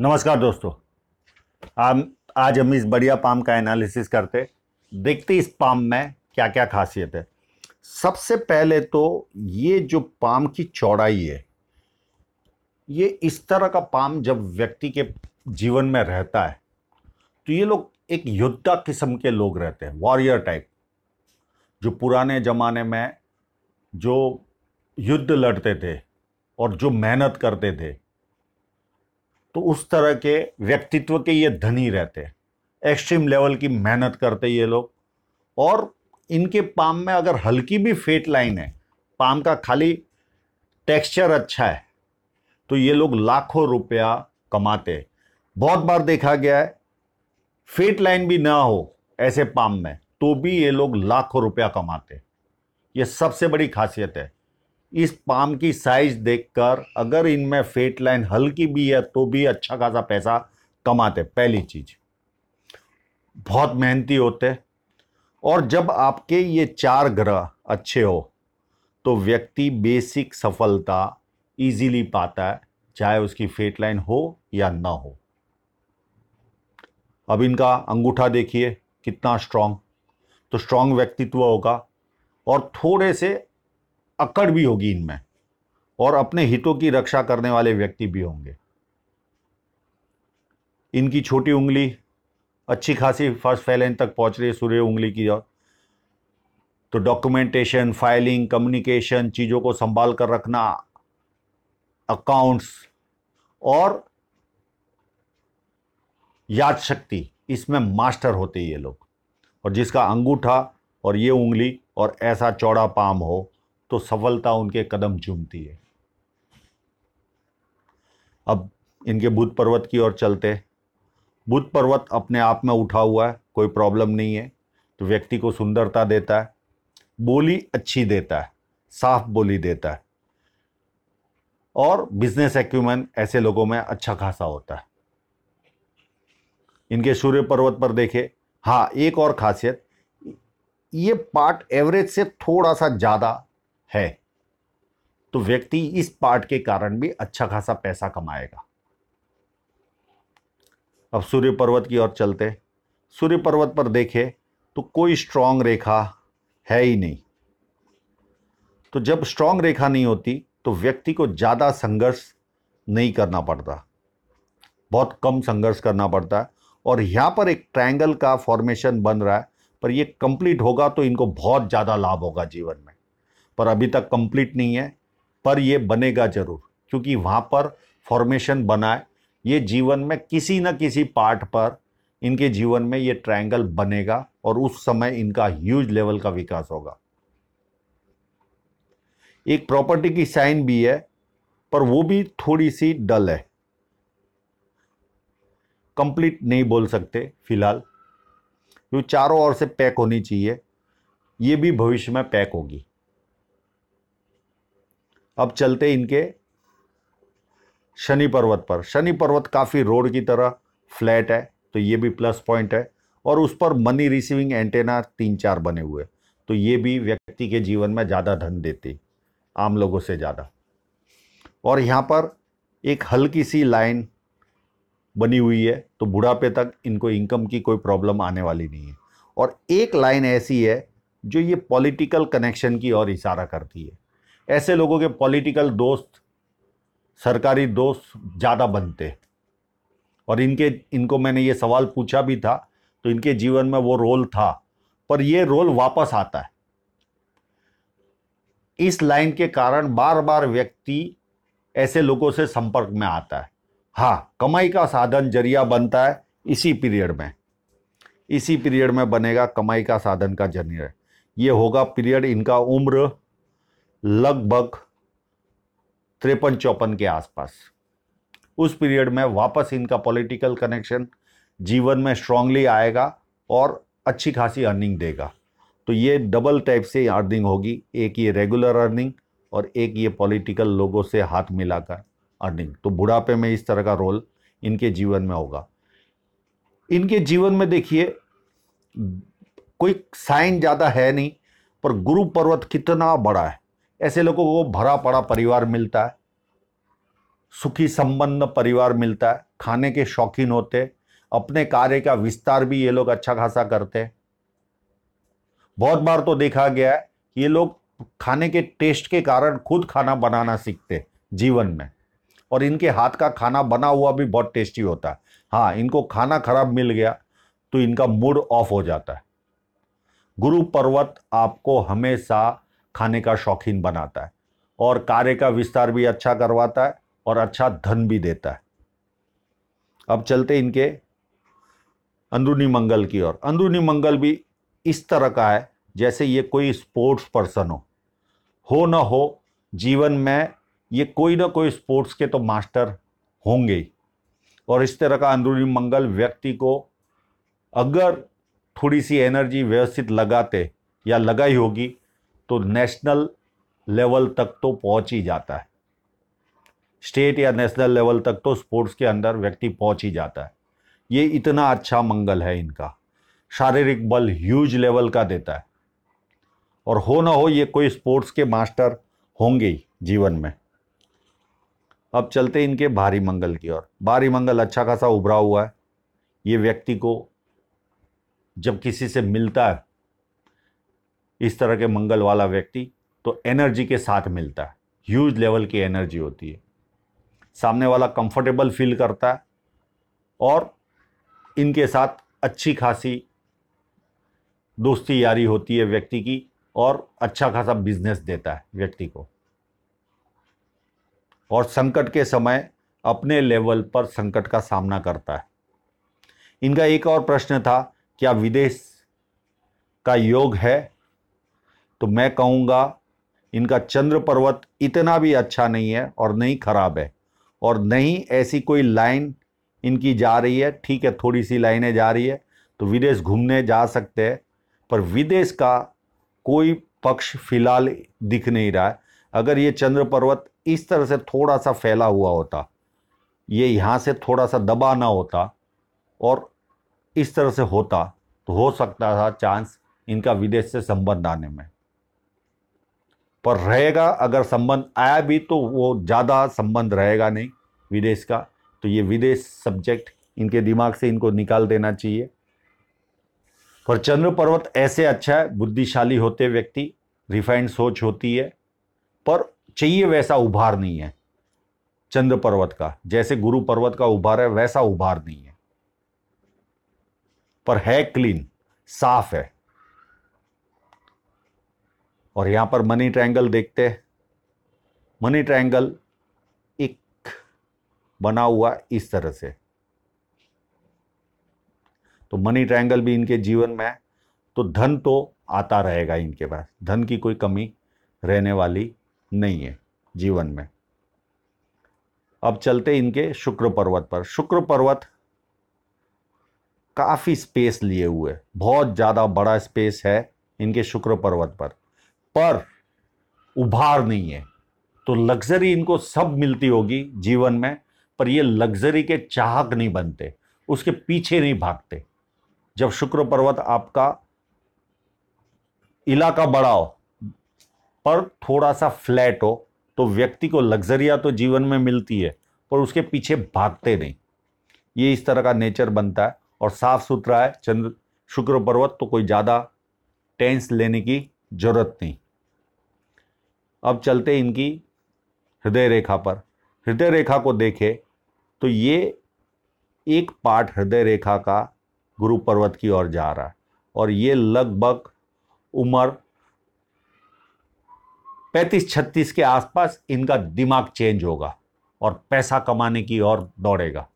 नमस्कार दोस्तों आम आज हम इस बढ़िया पाम का एनालिसिस करते देखते इस पाम में क्या क्या खासियत है सबसे पहले तो ये जो पाम की चौड़ाई है ये इस तरह का पाम जब व्यक्ति के जीवन में रहता है तो ये लोग एक योद्धा किस्म के लोग रहते हैं वॉरियर टाइप जो पुराने ज़माने में जो युद्ध लड़ते थे और जो मेहनत करते थे तो उस तरह के व्यक्तित्व के ये धनी रहते हैं एक्सट्रीम लेवल की मेहनत करते ये लोग और इनके पाम में अगर हल्की भी फेट लाइन है पाम का खाली टेक्सचर अच्छा है तो ये लोग लाखों रुपया कमाते बहुत बार देखा गया है फेट लाइन भी ना हो ऐसे पाम में तो भी ये लोग लाखों रुपया कमाते ये सबसे बड़ी खासियत है इस पाम की साइज देखकर अगर इनमें फेट लाइन हल्की भी है तो भी अच्छा खासा पैसा कमाते पहली चीज बहुत मेहनती होते और जब आपके ये चार ग्रह अच्छे हो तो व्यक्ति बेसिक सफलता इजीली पाता है चाहे उसकी फेट लाइन हो या ना हो अब इनका अंगूठा देखिए कितना स्ट्रांग तो स्ट्रांग व्यक्तित्व होगा और थोड़े से अकड़ भी होगी इनमें और अपने हितों की रक्षा करने वाले व्यक्ति भी होंगे इनकी छोटी उंगली अच्छी खासी फर्स्ट फैलेन तक पहुंच रही है सूर्य उंगली की ओर तो डॉक्यूमेंटेशन फाइलिंग कम्युनिकेशन चीज़ों को संभाल कर रखना अकाउंट्स और याद शक्ति इसमें मास्टर होते ये लोग और जिसका अंगूठा और ये उंगली और ऐसा चौड़ा पाम हो तो सफलता उनके कदम चूमती है अब इनके बुध पर्वत की ओर चलते बुध पर्वत अपने आप में उठा हुआ है कोई प्रॉब्लम नहीं है तो व्यक्ति को सुंदरता देता है बोली अच्छी देता है साफ बोली देता है और बिजनेस एक्यूमैन ऐसे लोगों में अच्छा खासा होता है इनके सूर्य पर्वत पर देखे हाँ एक और खासियत ये पार्ट एवरेज से थोड़ा सा ज़्यादा है तो व्यक्ति इस पार्ट के कारण भी अच्छा खासा पैसा कमाएगा अब सूर्य पर्वत की ओर चलते सूर्य पर्वत पर देखें तो कोई स्ट्रांग रेखा है ही नहीं तो जब स्ट्रांग रेखा नहीं होती तो व्यक्ति को ज़्यादा संघर्ष नहीं करना पड़ता बहुत कम संघर्ष करना पड़ता है और यहाँ पर एक ट्रायंगल का फॉर्मेशन बन रहा है पर ये कंप्लीट होगा तो इनको बहुत ज़्यादा लाभ होगा जीवन में पर अभी तक कंप्लीट नहीं है पर यह बनेगा ज़रूर क्योंकि वहां पर फॉर्मेशन बनाए ये जीवन में किसी न किसी पार्ट पर इनके जीवन में ये ट्रायंगल बनेगा और उस समय इनका ह्यूज लेवल का विकास होगा एक प्रॉपर्टी की साइन भी है पर वो भी थोड़ी सी डल है कंप्लीट नहीं बोल सकते फिलहाल जो चारों ओर से पैक होनी चाहिए ये भी भविष्य में पैक होगी अब चलते इनके शनि पर्वत पर शनि पर्वत काफ़ी रोड की तरह फ्लैट है तो ये भी प्लस पॉइंट है और उस पर मनी रिसीविंग एंटेना तीन चार बने हुए तो ये भी व्यक्ति के जीवन में ज़्यादा धन देती आम लोगों से ज़्यादा और यहाँ पर एक हल्की सी लाइन बनी हुई है तो बुढ़ापे तक इनको इनकम की कोई प्रॉब्लम आने वाली नहीं है और एक लाइन ऐसी है जो ये पॉलिटिकल कनेक्शन की ओर इशारा करती है ऐसे लोगों के पॉलिटिकल दोस्त सरकारी दोस्त ज़्यादा बनते और इनके इनको मैंने ये सवाल पूछा भी था तो इनके जीवन में वो रोल था पर ये रोल वापस आता है इस लाइन के कारण बार बार व्यक्ति ऐसे लोगों से संपर्क में आता है हाँ कमाई का साधन जरिया बनता है इसी पीरियड में इसी पीरियड में बनेगा कमाई का साधन का जरिया ये होगा पीरियड इनका उम्र लगभग तिरपन चौपन के आसपास उस पीरियड में वापस इनका पॉलिटिकल कनेक्शन जीवन में स्ट्रांगली आएगा और अच्छी खासी अर्निंग देगा तो ये डबल टाइप से अर्निंग होगी एक ये रेगुलर अर्निंग और एक ये पॉलिटिकल लोगों से हाथ मिलाकर अर्निंग तो बुढ़ापे में इस तरह का रोल इनके जीवन में होगा इनके जीवन में देखिए कोई साइन ज़्यादा है नहीं पर गुरु पर्वत कितना बड़ा है ऐसे लोगों को भरा पड़ा परिवार मिलता है सुखी संबंध परिवार मिलता है खाने के शौकीन होते अपने कार्य का विस्तार भी ये लोग अच्छा खासा करते बहुत बार तो देखा गया है ये लोग खाने के टेस्ट के कारण खुद खाना बनाना सीखते जीवन में और इनके हाथ का खाना बना हुआ भी बहुत टेस्टी होता है हाँ इनको खाना खराब मिल गया तो इनका मूड ऑफ हो जाता है गुरु पर्वत आपको हमेशा खाने का शौकीन बनाता है और कार्य का विस्तार भी अच्छा करवाता है और अच्छा धन भी देता है अब चलते इनके अंदरूनी मंगल की ओर अंदरूनी मंगल भी इस तरह का है जैसे ये कोई स्पोर्ट्स पर्सन हो हो ना हो जीवन में ये कोई ना कोई स्पोर्ट्स के तो मास्टर होंगे ही और इस तरह का अंदरूनी मंगल व्यक्ति को अगर थोड़ी सी एनर्जी व्यवस्थित लगाते या लगाई होगी तो नेशनल लेवल तक तो पहुंच ही जाता है स्टेट या नेशनल लेवल तक तो स्पोर्ट्स के अंदर व्यक्ति पहुंच ही जाता है ये इतना अच्छा मंगल है इनका शारीरिक बल ह्यूज लेवल का देता है और हो ना हो ये कोई स्पोर्ट्स के मास्टर होंगे ही जीवन में अब चलते इनके भारी मंगल की ओर भारी मंगल अच्छा खासा उभरा हुआ है ये व्यक्ति को जब किसी से मिलता है इस तरह के मंगल वाला व्यक्ति तो एनर्जी के साथ मिलता है ह्यूज लेवल की एनर्जी होती है सामने वाला कंफर्टेबल फील करता है और इनके साथ अच्छी खासी दोस्ती यारी होती है व्यक्ति की और अच्छा खासा बिजनेस देता है व्यक्ति को और संकट के समय अपने लेवल पर संकट का सामना करता है इनका एक और प्रश्न था क्या विदेश का योग है तो मैं कहूँगा इनका चंद्र पर्वत इतना भी अच्छा नहीं है और नहीं खराब है और नहीं ऐसी कोई लाइन इनकी जा रही है ठीक है थोड़ी सी लाइनें जा रही है तो विदेश घूमने जा सकते हैं पर विदेश का कोई पक्ष फिलहाल दिख नहीं रहा है अगर ये चंद्र पर्वत इस तरह से थोड़ा सा फैला हुआ होता ये यहाँ से थोड़ा सा दबा ना होता और इस तरह से होता तो हो सकता था चांस इनका विदेश से संबंध आने में पर रहेगा अगर संबंध आया भी तो वो ज़्यादा संबंध रहेगा नहीं विदेश का तो ये विदेश सब्जेक्ट इनके दिमाग से इनको निकाल देना चाहिए पर चंद्र पर्वत ऐसे अच्छा है बुद्धिशाली होते व्यक्ति रिफाइंड सोच होती है पर चाहिए वैसा उभार नहीं है चंद्र पर्वत का जैसे गुरु पर्वत का उभार है वैसा उभार नहीं है पर है क्लीन साफ है और यहाँ पर मनी ट्रायंगल देखते हैं मनी ट्रायंगल एक बना हुआ इस तरह से तो मनी ट्रायंगल भी इनके जीवन में है तो धन तो आता रहेगा इनके पास धन की कोई कमी रहने वाली नहीं है जीवन में अब चलते इनके शुक्र पर्वत पर शुक्र पर्वत काफ़ी स्पेस लिए हुए बहुत ज़्यादा बड़ा स्पेस है इनके शुक्र पर्वत पर पर उभार नहीं है तो लग्जरी इनको सब मिलती होगी जीवन में पर ये लग्जरी के चाहक नहीं बनते उसके पीछे नहीं भागते जब शुक्र पर्वत आपका इलाका बड़ा हो पर थोड़ा सा फ्लैट हो तो व्यक्ति को लग्जरिया तो जीवन में मिलती है पर उसके पीछे भागते नहीं ये इस तरह का नेचर बनता है और साफ सुथरा है चंद्र शुक्र पर्वत तो कोई ज़्यादा टेंस लेने की ज़रूरत नहीं अब चलते इनकी हृदय रेखा पर हृदय रेखा को देखें तो ये एक पार्ट हृदय रेखा का गुरु पर्वत की ओर जा रहा है और ये लगभग उम्र 35-36 के आसपास इनका दिमाग चेंज होगा और पैसा कमाने की ओर दौड़ेगा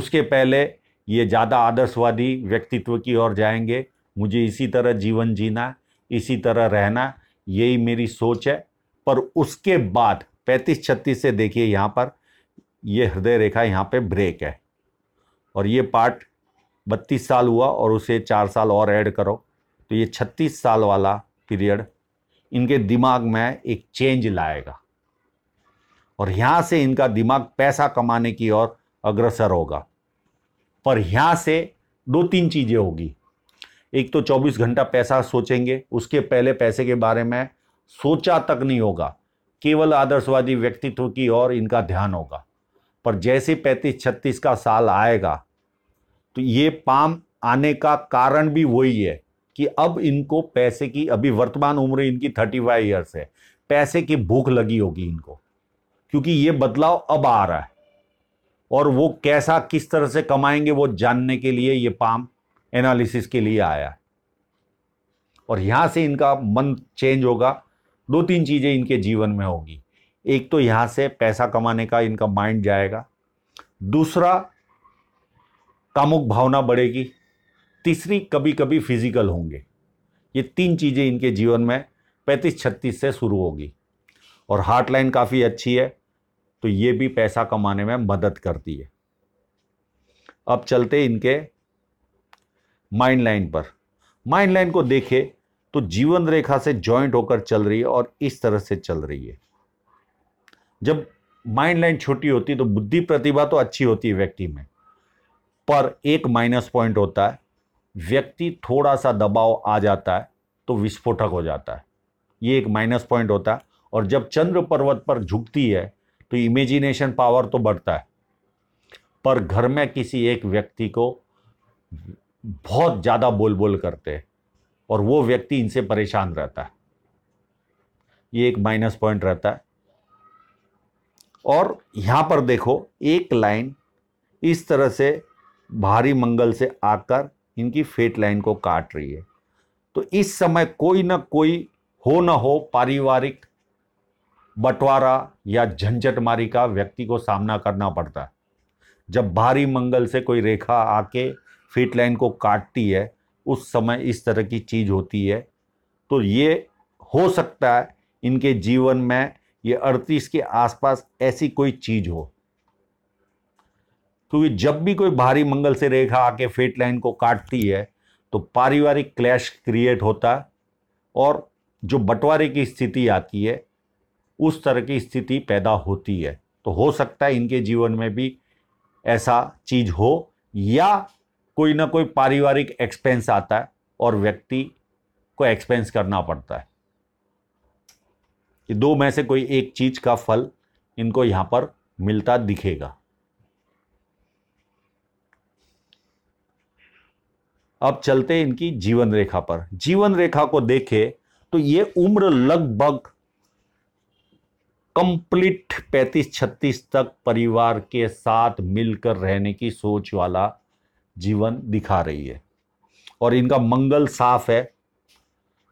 उसके पहले ये ज़्यादा आदर्शवादी व्यक्तित्व की ओर जाएंगे मुझे इसी तरह जीवन जीना इसी तरह रहना यही मेरी सोच है पर उसके बाद पैंतीस छत्तीस से देखिए यहाँ पर ये हृदय रेखा यहाँ पे ब्रेक है और ये पार्ट बत्तीस साल हुआ और उसे चार साल और ऐड करो तो ये छत्तीस साल वाला पीरियड इनके दिमाग में एक चेंज लाएगा और यहाँ से इनका दिमाग पैसा कमाने की ओर अग्रसर होगा पर यहाँ से दो तीन चीज़ें होगी एक तो 24 घंटा पैसा सोचेंगे उसके पहले पैसे के बारे में सोचा तक नहीं होगा केवल आदर्शवादी व्यक्तित्व की ओर इनका ध्यान होगा पर जैसे पैंतीस छत्तीस का साल आएगा तो ये पाम आने का कारण भी वही है कि अब इनको पैसे की अभी वर्तमान उम्र इनकी थर्टी फाइव ईयर्स है पैसे की भूख लगी होगी इनको क्योंकि ये बदलाव अब आ रहा है और वो कैसा किस तरह से कमाएंगे वो जानने के लिए ये पाम एनालिसिस के लिए आया और यहां से इनका मन चेंज होगा दो तीन चीज़ें इनके जीवन में होगी एक तो यहाँ से पैसा कमाने का इनका माइंड जाएगा दूसरा कामुक भावना बढ़ेगी तीसरी कभी कभी फिजिकल होंगे ये तीन चीज़ें इनके जीवन में पैंतीस छत्तीस से शुरू होगी और हार्ट लाइन काफ़ी अच्छी है तो ये भी पैसा कमाने में मदद करती है अब चलते इनके माइंड लाइन पर माइंड लाइन को देखें तो जीवन रेखा से जॉइंट होकर चल रही है और इस तरह से चल रही है जब माइंड लाइन छोटी होती है तो बुद्धि प्रतिभा तो अच्छी होती है व्यक्ति में पर एक माइनस पॉइंट होता है व्यक्ति थोड़ा सा दबाव आ जाता है तो विस्फोटक हो जाता है ये एक माइनस पॉइंट होता है और जब चंद्र पर्वत पर झुकती है तो इमेजिनेशन पावर तो बढ़ता है पर घर में किसी एक व्यक्ति को बहुत ज़्यादा बोल बोल करते हैं और वो व्यक्ति इनसे परेशान रहता है ये एक माइनस पॉइंट रहता है और यहां पर देखो एक लाइन इस तरह से भारी मंगल से आकर इनकी फेट लाइन को काट रही है तो इस समय कोई ना कोई हो ना हो पारिवारिक बंटवारा या झंझटमारी का व्यक्ति को सामना करना पड़ता है जब भारी मंगल से कोई रेखा आके फेट लाइन को काटती है उस समय इस तरह की चीज़ होती है तो ये हो सकता है इनके जीवन में ये अड़तीस के आसपास ऐसी कोई चीज़ हो क्योंकि जब भी कोई भारी मंगल से रेखा आके फेट लाइन को काटती है तो पारिवारिक क्लैश क्रिएट होता है और जो बंटवारे की स्थिति आती है उस तरह की स्थिति पैदा होती है तो हो सकता है इनके जीवन में भी ऐसा चीज़ हो या कोई ना कोई पारिवारिक एक्सपेंस आता है और व्यक्ति को एक्सपेंस करना पड़ता है ये दो में से कोई एक चीज का फल इनको यहां पर मिलता दिखेगा अब चलते इनकी जीवन रेखा पर जीवन रेखा को देखे तो ये उम्र लगभग कंप्लीट पैंतीस छत्तीस तक परिवार के साथ मिलकर रहने की सोच वाला जीवन दिखा रही है और इनका मंगल साफ है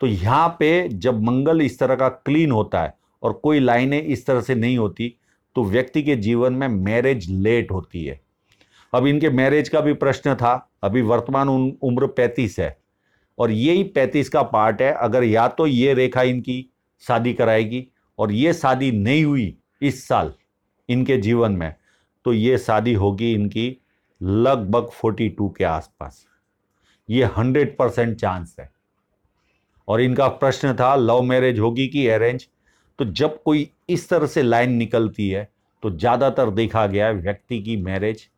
तो यहाँ पे जब मंगल इस तरह का क्लीन होता है और कोई लाइनें इस तरह से नहीं होती तो व्यक्ति के जीवन में मैरिज लेट होती है अब इनके मैरिज का भी प्रश्न था अभी वर्तमान उम्र पैंतीस है और यही पैंतीस का पार्ट है अगर या तो ये रेखा इनकी शादी कराएगी और ये शादी नहीं हुई इस साल इनके जीवन में तो ये शादी होगी इनकी लगभग 42 के आसपास ये 100 परसेंट चांस है और इनका प्रश्न था लव मैरिज होगी कि अरेंज तो जब कोई इस तरह से लाइन निकलती है तो ज़्यादातर देखा गया है व्यक्ति की मैरिज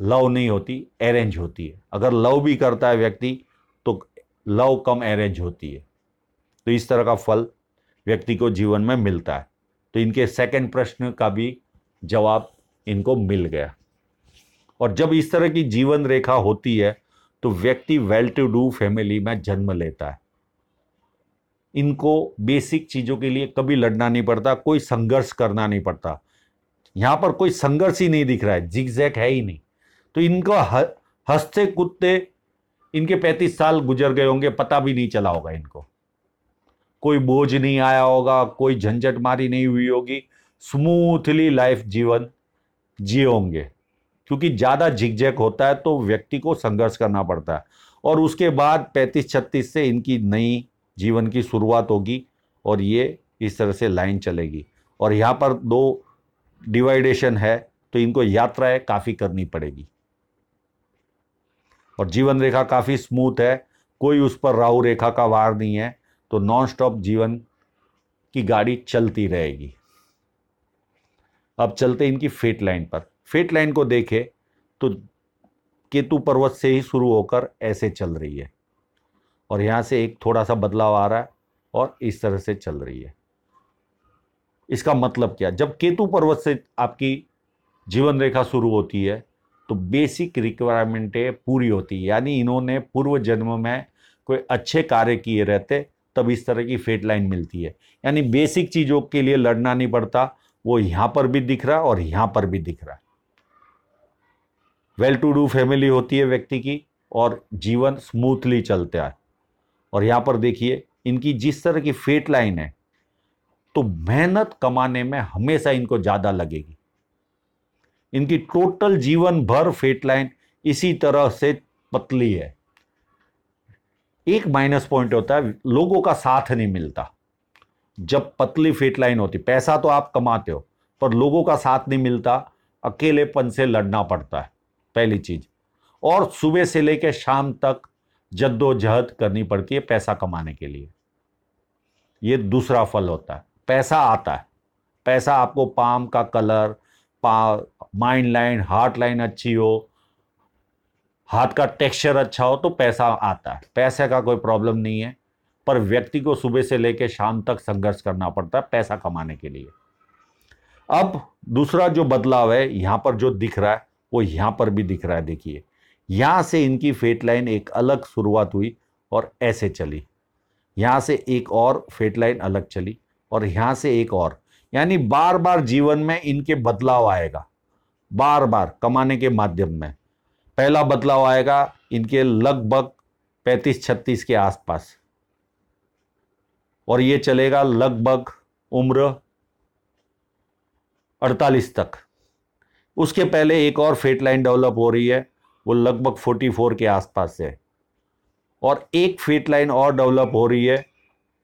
लव नहीं होती अरेंज होती है अगर लव भी करता है व्यक्ति तो लव कम अरेंज होती है तो इस तरह का फल व्यक्ति को जीवन में मिलता है तो इनके सेकंड प्रश्न का भी जवाब इनको मिल गया और जब इस तरह की जीवन रेखा होती है तो व्यक्ति वेल टू डू फैमिली में जन्म लेता है इनको बेसिक चीज़ों के लिए कभी लड़ना नहीं पड़ता कोई संघर्ष करना नहीं पड़ता यहां पर कोई संघर्ष ही नहीं दिख रहा है जिग जैक है ही नहीं तो इनका हंसते कुत्ते इनके पैंतीस साल गुजर गए होंगे पता भी नहीं चला होगा इनको कोई बोझ नहीं आया होगा कोई झंझट मारी नहीं हुई होगी स्मूथली लाइफ जीवन जिए होंगे क्योंकि ज़्यादा झिकझैक होता है तो व्यक्ति को संघर्ष करना पड़ता है और उसके बाद 35-36 से इनकी नई जीवन की शुरुआत होगी और ये इस तरह से लाइन चलेगी और यहाँ पर दो डिवाइडेशन है तो इनको यात्राएं काफ़ी करनी पड़ेगी और जीवन रेखा काफ़ी स्मूथ है कोई उस पर राहु रेखा का वार नहीं है तो नॉन स्टॉप जीवन की गाड़ी चलती रहेगी अब चलते इनकी फेट लाइन पर फेट लाइन को देखें तो केतु पर्वत से ही शुरू होकर ऐसे चल रही है और यहाँ से एक थोड़ा सा बदलाव आ रहा है और इस तरह से चल रही है इसका मतलब क्या जब केतु पर्वत से आपकी जीवन रेखा शुरू होती है तो बेसिक रिक्वायरमेंटें पूरी होती है यानी इन्होंने पूर्व जन्म में कोई अच्छे कार्य किए रहते तब इस तरह की फेट लाइन मिलती है यानी बेसिक चीज़ों के लिए लड़ना नहीं पड़ता वो यहां पर भी दिख रहा और यहां पर भी दिख रहा वेल टू डू फैमिली होती है व्यक्ति की और जीवन स्मूथली चलता है और यहां पर देखिए इनकी जिस तरह की फेट लाइन है तो मेहनत कमाने में हमेशा इनको ज़्यादा लगेगी इनकी टोटल जीवन भर फेट लाइन इसी तरह से पतली है एक माइनस पॉइंट होता है लोगों का साथ नहीं मिलता जब पतली फिट लाइन होती पैसा तो आप कमाते हो पर लोगों का साथ नहीं मिलता अकेलेपन से लड़ना पड़ता है पहली चीज़ और सुबह से लेकर शाम तक जद्दोजहद करनी पड़ती है पैसा कमाने के लिए ये दूसरा फल होता है पैसा आता है पैसा आपको पाम का कलर पा माइंड लाइन हार्ट लाइन अच्छी हो हाथ का टेक्सचर अच्छा हो तो पैसा आता है पैसे का कोई प्रॉब्लम नहीं है पर व्यक्ति को सुबह से लेकर शाम तक संघर्ष करना पड़ता है पैसा कमाने के लिए अब दूसरा जो बदलाव है यहां पर जो दिख रहा है वो यहां पर भी दिख रहा है देखिए यहां से इनकी फेट लाइन एक अलग शुरुआत हुई और ऐसे चली यहां से एक और फेट लाइन अलग चली और यहां से एक और यानी बार बार जीवन में इनके बदलाव आएगा बार बार कमाने के माध्यम में पहला बदलाव आएगा इनके लगभग पैंतीस छत्तीस के आसपास और ये चलेगा लगभग उम्र 48 तक उसके पहले एक और फेट लाइन डेवलप हो रही है वो लगभग 44 के आसपास है और एक फेट लाइन और डेवलप हो रही है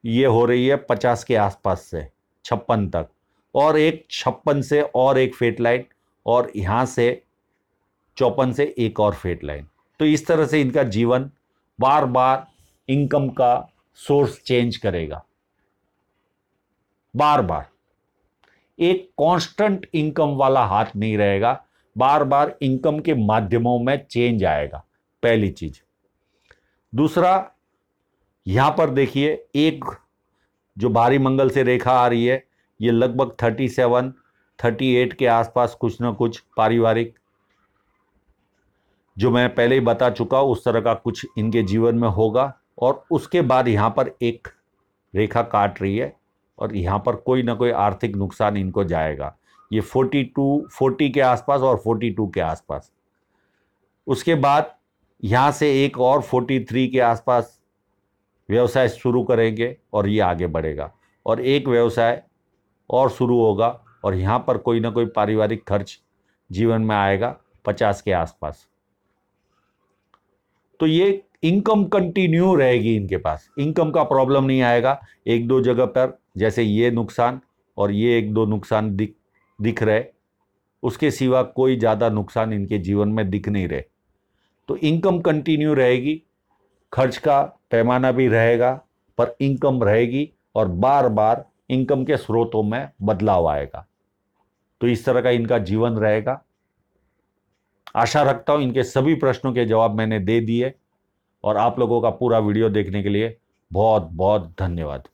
ये हो रही है 50 के आसपास से छप्पन तक और एक छप्पन से और एक फेट लाइन और यहाँ से चौपन से एक और फेट लाइन तो इस तरह से इनका जीवन बार बार इनकम का सोर्स चेंज करेगा बार बार एक कांस्टेंट इनकम वाला हाथ नहीं रहेगा बार बार इनकम के माध्यमों में चेंज आएगा पहली चीज दूसरा यहां पर देखिए एक जो भारी मंगल से रेखा आ रही है ये लगभग थर्टी सेवन थर्टी एट के आसपास कुछ ना कुछ पारिवारिक जो मैं पहले ही बता चुका उस तरह का कुछ इनके जीवन में होगा और उसके बाद यहां पर एक रेखा काट रही है और यहाँ पर कोई ना कोई आर्थिक नुकसान इनको जाएगा ये 42 40 के आसपास और 42 के आसपास उसके बाद यहाँ से एक और 43 के आसपास व्यवसाय शुरू करेंगे और ये आगे बढ़ेगा और एक व्यवसाय और शुरू होगा और यहाँ पर कोई ना कोई पारिवारिक खर्च जीवन में आएगा पचास के आसपास तो ये इनकम कंटिन्यू रहेगी इनके पास इनकम का प्रॉब्लम नहीं आएगा एक दो जगह पर जैसे ये नुकसान और ये एक दो नुकसान दिख दिख रहे उसके सिवा कोई ज़्यादा नुकसान इनके जीवन में दिख नहीं रहे तो इनकम कंटिन्यू रहेगी खर्च का पैमाना भी रहेगा पर इनकम रहेगी और बार बार इनकम के स्रोतों में बदलाव आएगा तो इस तरह का इनका जीवन रहेगा आशा रखता हूँ इनके सभी प्रश्नों के जवाब मैंने दे दिए और आप लोगों का पूरा वीडियो देखने के लिए बहुत बहुत धन्यवाद